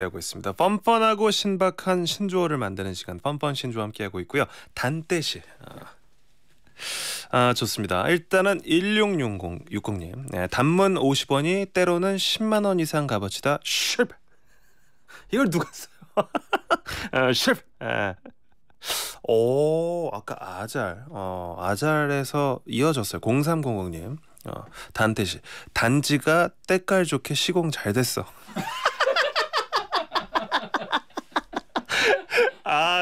하고 있습니다. 뻔뻔하고 신박한 신조어를 만드는 시간 뻔뻔 신조어 함께하고 있고요. 단떼시 아, 아, 좋습니다. 일단은 1660 60님 네, 단문 50원이 때로는 10만 원 이상 값어치다. 쉽 이걸 누가 써요? 쉽 아, 아, 오 아까 아잘 어 아잘에서 이어졌어요. 0300님 어, 단떼시 단지가 때깔 좋게 시공 잘 됐어.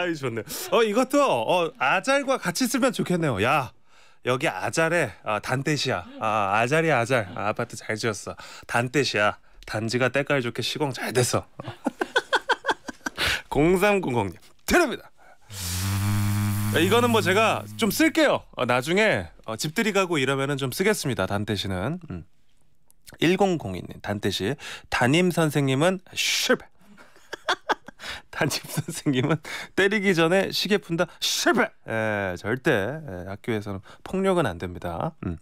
아이 좋네요. 어 이것도 어 아잘과 같이 쓰면 좋겠네요. 야 여기 아잘에 아, 단떼시야. 아 아잘이 아잘. 아, 아파트 잘 지었어. 단떼시야. 단지가 때깔 좋게 시공 잘 됐어. 0300님 드립니다. 네, 이거는 뭐 제가 좀 쓸게요. 어, 나중에 어, 집들이 가고 이러면은 좀 쓰겠습니다. 단떼시는. 음. 1002님 단떼시 담임 선생님은 실 담집 선생님은 때리기 전에 시계 푼다 실패. 에, 예, 절대 에, 예, 학교에서는 폭력은 안 됩니다. 음.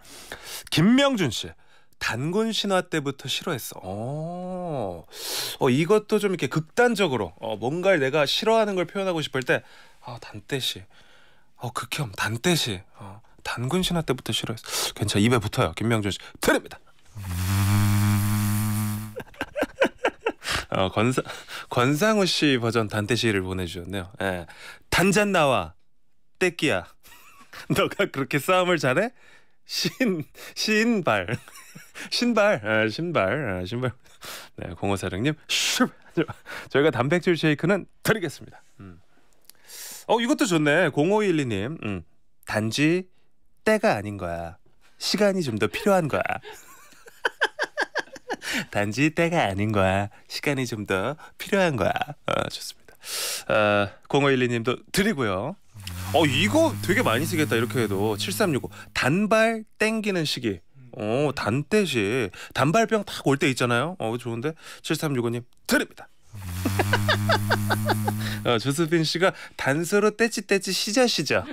김명준 씨. 단군 신화 때부터 싫어했어. 어, 어 이것도 좀 이렇게 극단적으로 어, 뭔가를 내가 싫어하는 걸 표현하고 싶을 때 아, 단떼시. 어, 극혐 단떼시. 어, 단군 신화 때부터 싫어했어. 괜찮아. 입에 붙어요. 김명준 씨. 틀립니다 어, 권사, 권상우 씨 버전 단테 시를 보내주셨네요. 예. 단잔 나와 떼끼야. 너가 그렇게 싸움을 잘해? 신 신발 신발 아, 신발 아, 신발 네 공호사령님 저희가 단백질 쉐이크는 드리겠습니다 음. 어 이것도 좋네 0512님 음. 단지 때가 아닌 거야 시간이 좀 더 필요한 거야 단지 때가 아닌 거야. 시간이 좀 더 필요한 거야. 어, 좋습니다. 아, 어, 0512님도 드리고요. 어 이거 되게 많이 쓰겠다 이렇게 해도 7365 단발 땡기는 시기. 어 단때시 단발병 딱 올 때 있잖아요. 어 좋은데 7365님 드립니다. 어, 조수빈 씨가 단서로 떼찌떼찌 시자시죠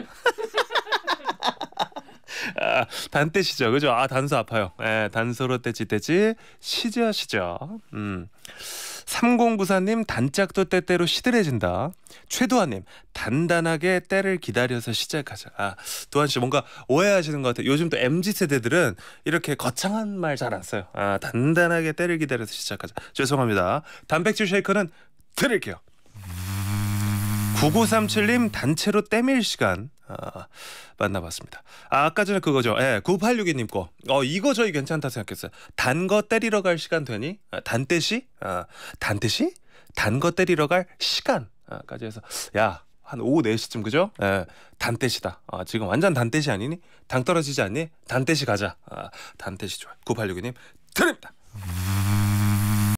아, 단때시죠, 그죠? 아 단서 아파요. 예, 단서로 떼지 떼지 시죠 시죠. 음. 3094님 단짝도 때때로 시들해진다. 최도환님 단단하게 때를 기다려서 시작하자. 아 도환 씨 뭔가 오해하시는 것 같아요. 요즘 또 mz 세대들은 이렇게 거창한 말 잘 안 써요. 아 단단하게 때를 기다려서 시작하자. 죄송합니다. 단백질 쉐이크는 드릴게요. 9937님 단체로 때밀 시간 아, 만나봤습니다. 아, 까 전에 그거죠. 예, 9862님 거. 어, 이거 저희 괜찮다 생각했어요. 단 거 때리러 갈 시간 되니? 아, 단때시? 아, 단때시? 단 거 때리러 갈 시간. 아, 까지 해서 야, 한 오후 4시쯤 그죠? 예, 단때시다. 아, 지금 완전 단때시 아니니? 당 떨어지지 않니? 단때시 가자. 아, 단때시 좋아. 9862님 드립니다.